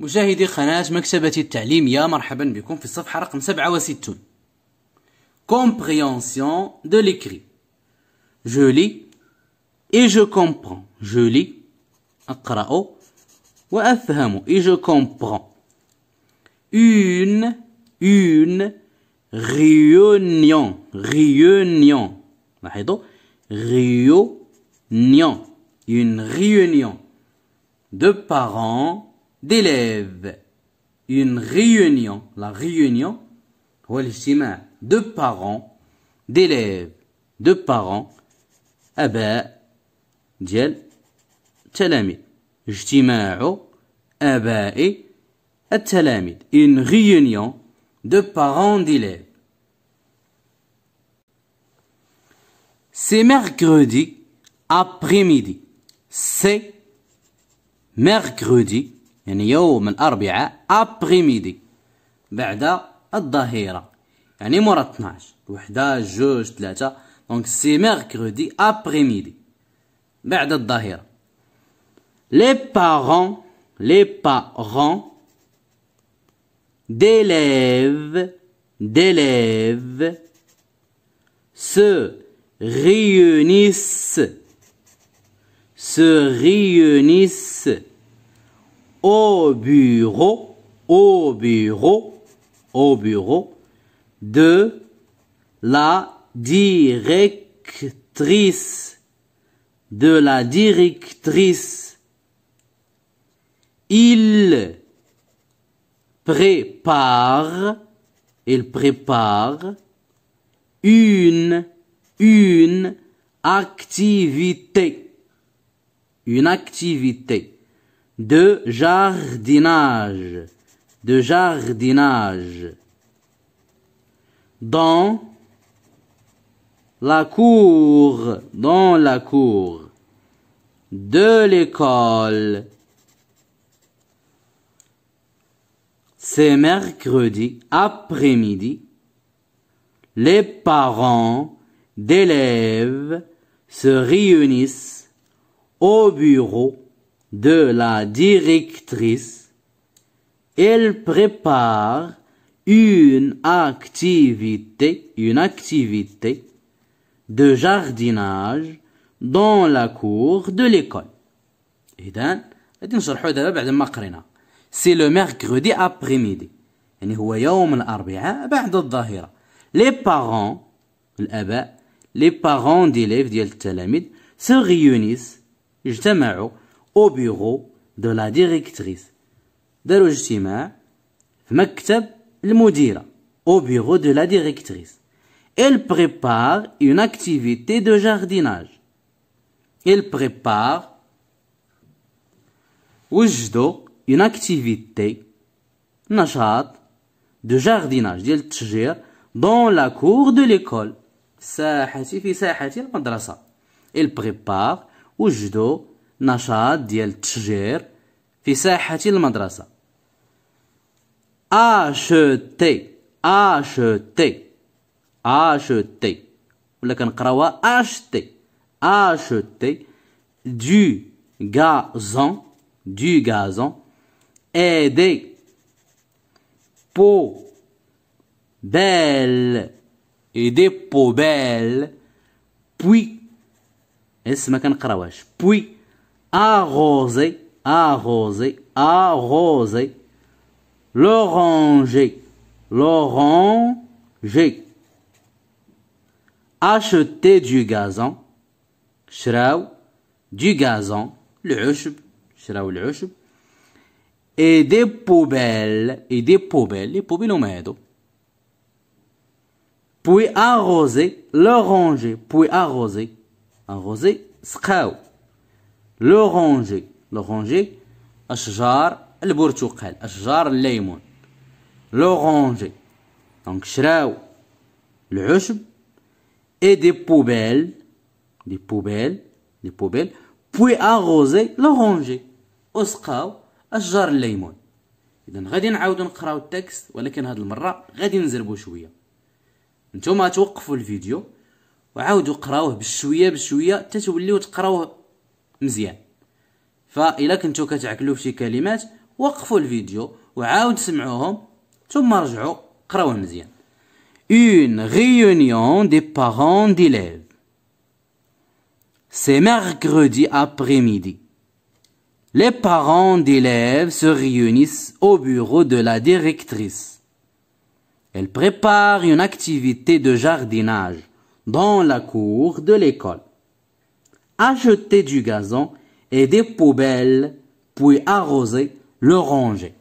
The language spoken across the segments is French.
مشاهدي قناة مكتبة التعليم يا مرحبا بكم في الصفحة رقم 67 Compréhension de l'écrit Je lis et je comprends Je lis أقرأ وأفهم et je comprends Une une réunion réunion لاحظوا réunion une réunion de parents d'élèves. Une réunion, la réunion, de parents, d'élèves, de parents, eh ben, d'élèves eh ديال ben et eh, une réunion de parents d'élèves C'est mercredi après-midi. C'est mercredi يعني يوم الأربعاء أبغي ميدي بعد الظهيرة يعني مورا 12 وحدة جوج ثلاثة دونك سي ميركودي أبغي ميدي بعد الظهيرة لي بارون لي بارون ديليف ديليف se réunissent se réunissent au bureau, au bureau, au bureau de la directrice, de la directrice. Il prépare, il prépare une, une activité, une activité de jardinage, de jardinage. Dans la cour, dans la cour de l'école. C'est mercredi après-midi. Les parents d'élèves se réunissent au bureau de la directrice, elle prépare une activité, une activité de jardinage dans la cour de l'école. C'est le mercredi après-midi. Les parents, les parents d'élèves, se réunissent, au bureau de la directrice. de اجتماع في مكتب au bureau de la directrice. Elle prépare une activité de jardinage. Elle prépare وجدوا une activité de jardinage ديال التشجير dans la cour de l'école. ساحتي في ساحة المدرسة. Elle prépare وجدوا نشاط ديال التشجير في ساحة المدرسة أشتي أشتي أشتي ولا كنقراوها أشتي أشتي دو غازون دو غازون ايدي بو بيل ايدي بو بيل بوي اسم كنقراوهاش بوي arroser, arroser, arroser, l'oranger, l'oranger, acheter du gazon, shrau, du gazon, le et des poubelles, et des poubelles, les poubelles medo. Puis arroser, l'oranger, puis arroser, arroser, skraw. لورونجي لورونجي اشجار البرتقال اشجار الليمون لورونجي دونك شراو العشب اي دي بوبيل دي بوبيل دي بوبيل بوي اغوزي لورونجي اسقاو اشجار الليمون اذا غادي نعاودو نقراو التكست ولكن هاد المره غادي نزربو شويه نتوما توقفوا الفيديو وعاودوا قراوه بشويه بشويه حتى توليو تقراوه une réunion des parents d'élèves c'est mercredi après-midi les parents d'élèves se réunissent au bureau de la directrice elle prépare une activité de jardinage dans la cour de l'école acheter du gazon et des poubelles, puis arroser le ranger.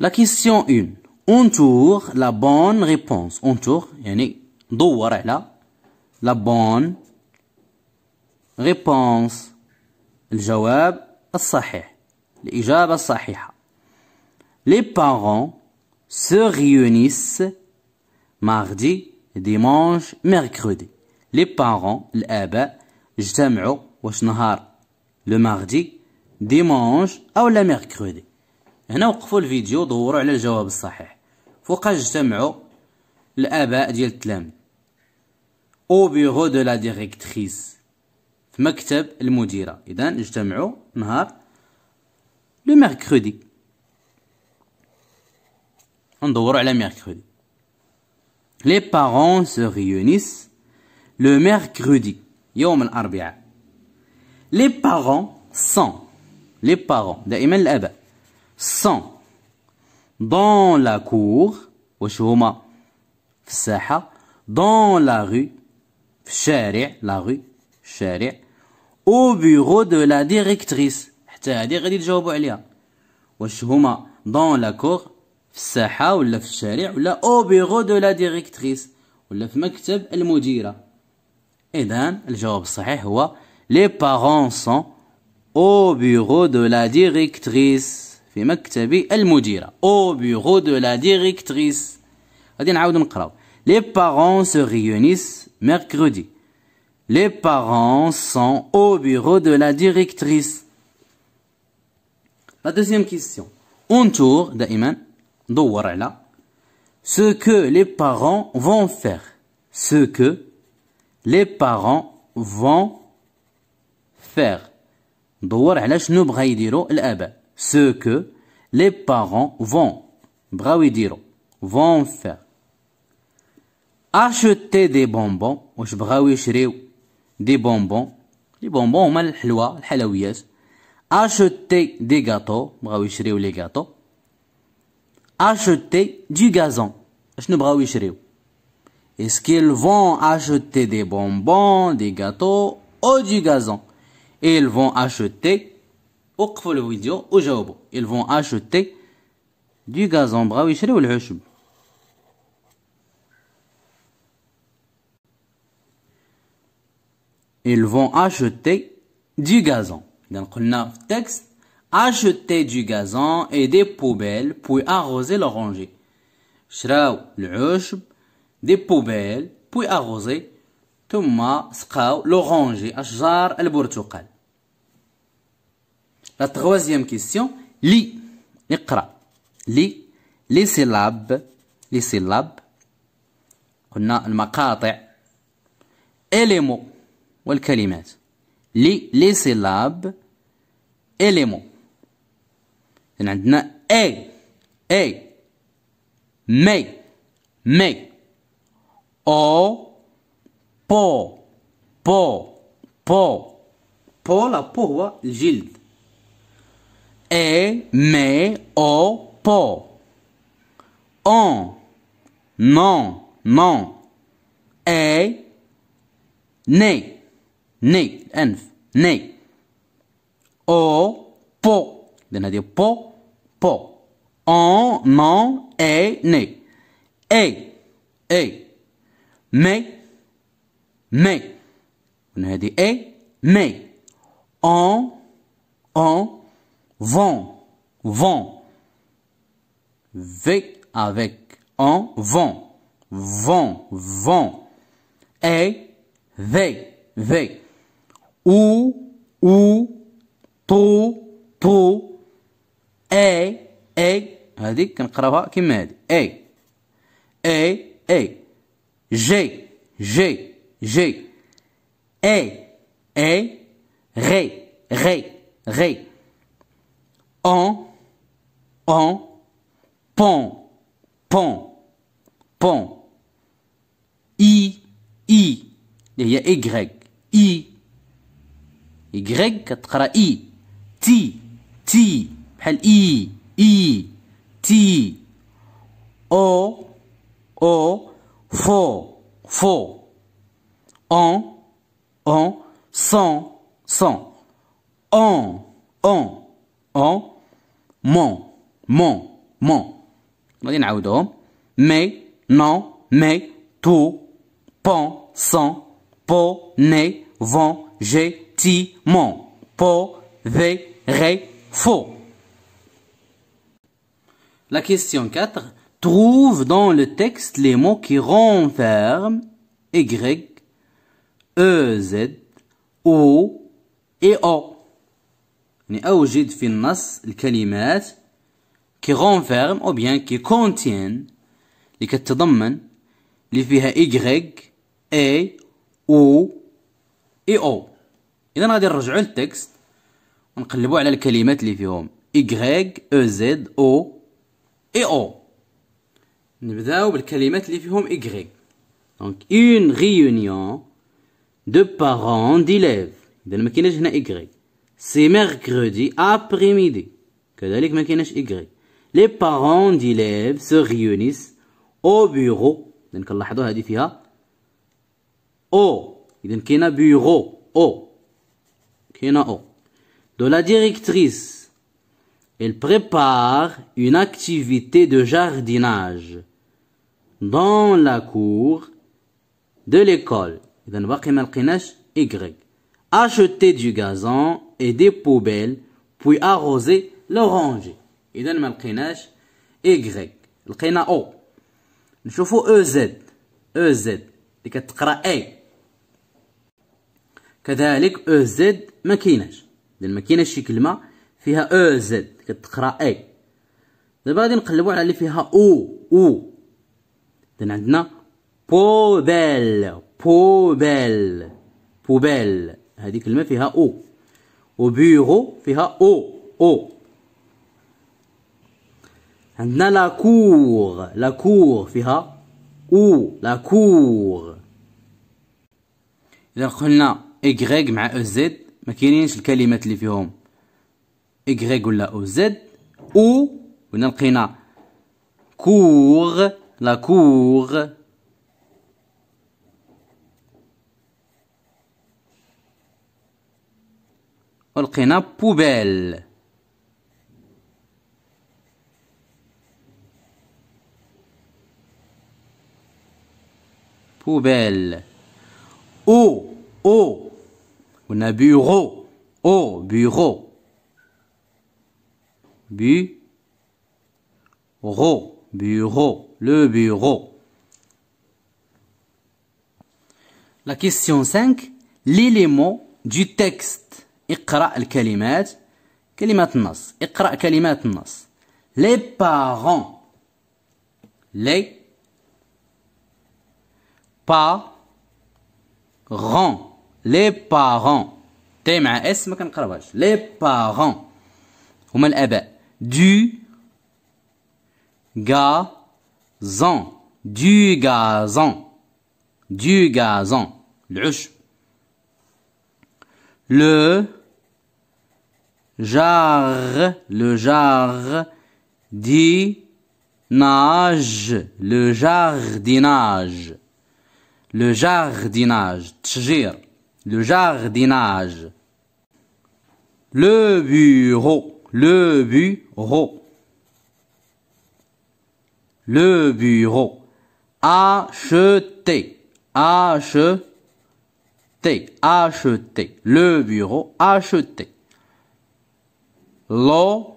La question 1. Entour la bonne réponse. On tourne, yani, là, la bonne réponse. الجواب الصحيح. Les parents se réunissent mardi, dimanche, mercredi. لي بارون الاباء اجتمعوا واش نهار لو ماردي ديمونج او لا ميركودي هنا وقفوا الفيديو دوروا على الجواب الصحيح فوقاش اجتمعوا الاباء ديال التلاميذ او بيغو دو لا ديريكتريس في مكتب المديره اذا اجتمعوا نهار لو ميركودي ندوروا على ميركودي لي بارون سو ريونيس le mercredi, يوم الأربعاء. Les parents sont, les parents, دائما الأباء, sont dans la cour, واش هما في الساحة, dans la rue, في الشارع, la rue, الشارع, au bureau de la directrice, حتى هادي غادي تجاوبوا عليها. واش هما دون la cour, في الساحة ولا في الشارع ولا او bureau دو la directrice ولا في مكتب المديره les parents sont au bureau de la directrice au bureau de la directrice les parents se réunissent mercredi les parents sont au bureau de la directrice la deuxième question ce que les parents vont faire ce que les parents vont faire ندور على شنو بغا يديرو ce que les parents vont بغاو vont faire acheter des bonbons واش بغاو يشريو des bonbons les bonbons هما الحلوى الحلويات acheter des gâteaux بغاو les gâteaux acheter du gazon شنو بغاو يشريو est-ce qu'ils vont acheter des bonbons, des gâteaux ou du gazon Ils vont acheter, vidéo, au Ils vont acheter du gazon. Bah le Ils vont acheter du gazon. Donc, le texte acheter du gazon et des poubelles pour arroser l'oranger. le des poubelles, puis arroser. Thomas scout l'oranger, ajar le portugal. La troisième question, li, écra, li, les syllabes, les syllabes, on a le maqata, et les mots, ou le li, les syllabes, et les mots. On a et, et, mais, mais. O, po, po, po. Po la peau, gilde. Et, mais, o, po. On, non, non. Et, ne ne enf, ne O, po. de la diapo po, po. On, non, et, ne Et, et mais, mais. On a dit et, mais. En, en, vent, vent. V avec en, vent, vent, vent. Et, v, v. Ou, ou, تو تو اي اي هذيك كنقراوها كيما هادي اي et, اي G, G, G. E, E, Ré, Ré, Ré. En, en, pont, pont, pont. I, I. Il y a Y. I. Y, quatre I. T, T. bhal I, I. T. O, O. Faux, faux, en, en, sans, sans. En, en, en, mon, mon, mon. Mais, non, mais, tout, pon, sans, pour, né, vont, j'ai ti, mon, pour, v, ré, faux. La question 4 trouve dans le texte les mots qui renferment Y, E, Z, O et O. le texte les kalimat qui renferment ou bien qui contiennent les katadamman, les fiha Y, E, O et O. Et on va déjà le texte. On va déjà le texte. On les déjà qui contiennent Y, E, Z, O et O. نبداو بالكلمات اللي فيهم إكغيك دونك اون ريونيون دو بارون ديليف إذا ما كايناش هنا إكغيك سي ميركرودي أبري ميدي كذلك ما كايناش إكغيك لي بارون ديليف سو ريونيس أو بيرو إذا كنلاحظو هادي فيها أو إذا كاينة بيرو أو كاينة أو دو لا ديريكتريس Elle prépare une activité de jardinage. dans la cour de l'école. Y. Acheter du gazon et des poubelles, puis arroser l'orange. إذا ما Y لقينا O نشوفوا EZ EZ اللي كتقرا A EZ ما كايناش ما شي كلمه فيها EZ كتقرا A دابا O إذن عندنا بوبيل بوبيل بوبيل هذه كلمة فيها أو وبيغو فيها أو أو عندنا لا كور لا كور فيها أو لا كور إذا قلنا إكغيك مع أو زد ما كاينينش الكلمات اللي فيهم إكغيك ولا أو زد أو هنا لقينا كور la cour. a poubelle poubelle au au on a bureau au bureau bureau bureau le bureau. La question 5, l'élément du texte. اقرأ الكلمات كلمات النص اقرأ كلمات النص les parents les parents les parents Les parents. Les parents. les parents هما du ga gazon, du gazon, du gazon, Le jar, le jar, nage, le jardinage, le jardinage, le jardinage. Le bureau, le bureau le bureau. Acheter, acheter, acheter, le bureau, acheter. L'eau,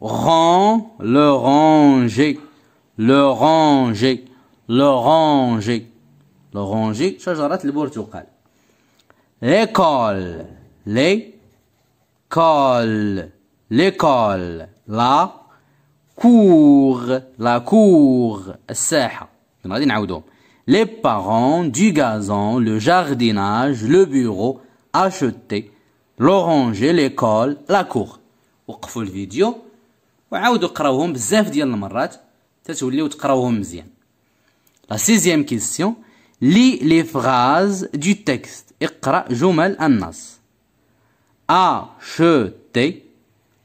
rang, le ranger, le ranger, le ranger, le ranger, du البرتقال. L'école, l'école, l'école, la, cour, la cour, الساحة. Les parents du gazon, le jardinage, le bureau, acheter, l'oranger, l'école, la cour. La sixième question. Lis les phrases du texte. اقرأ Acheter,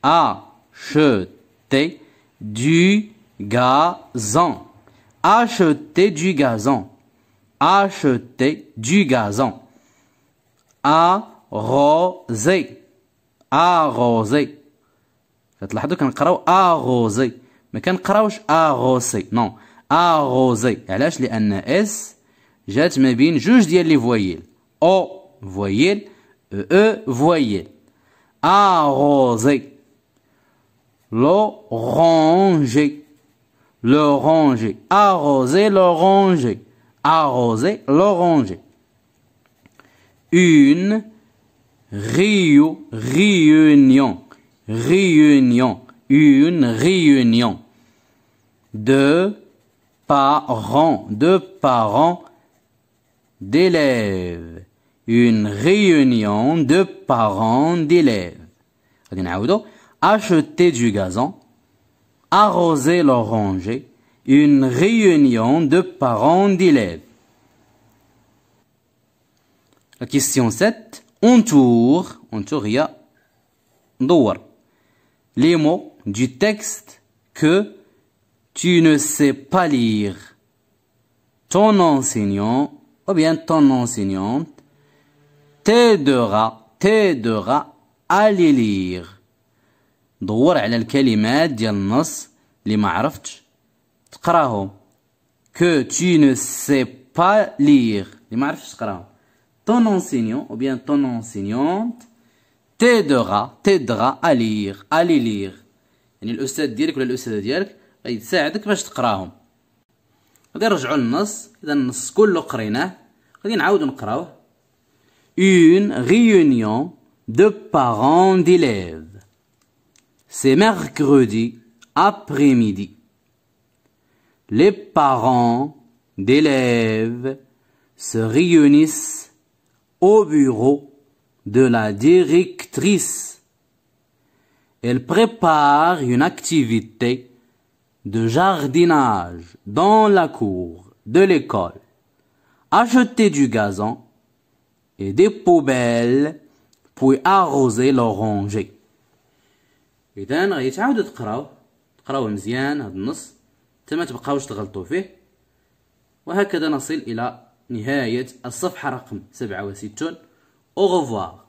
acheter, du gazon. Acheter du gazon. Acheter du gazon. Arroser. Arroser. Faites la quand qu'on a arroser. Mais on a arroser. Non. Arroser. Et là, je S. J'ai mis bien juste d'y les voyelles. O, voyelle. E, e voyelle. Arroser l'oranger, l'oranger, arroser l'oranger, arroser l'oranger. Une réunion, réunion, une réunion. de parents, de parents d'élèves. Une réunion de parents d'élèves acheter du gazon, arroser l'oranger, une réunion de parents d'élèves. La question 7. Entour, entour, il y a Les mots du texte que tu ne sais pas lire. Ton enseignant ou bien ton enseignante t'aidera, t'aidera à les lire. دور على الكلمات ديال النص اللي ما عرفتش تقراهم كو تي نو سي با ليغ اللي ما عرفتش تقراهم ton enseignant ou bien ton enseignante t'aidera t'aidera ا ليغ à يعني الاستاذ ديالك ولا الاستاذه ديالك غيساعدك باش تقراهم غادي نرجعوا للنص اذا النص كله قريناه غادي نعاودو نقراوه اون réunion دو parents ديليف c'est mercredi après-midi. Les parents d'élèves se réunissent au bureau de la directrice. Elle prépare une activité de jardinage dans la cour de l'école. Acheter du gazon et des poubelles pour arroser l'oranger. اذا غادي تعاودوا تقراو تقراوه مزيان هذا النص حتى ما تبقاوش تغلطوا فيه وهكذا نصل الى نهايه الصفحه رقم 67 اوغوفوار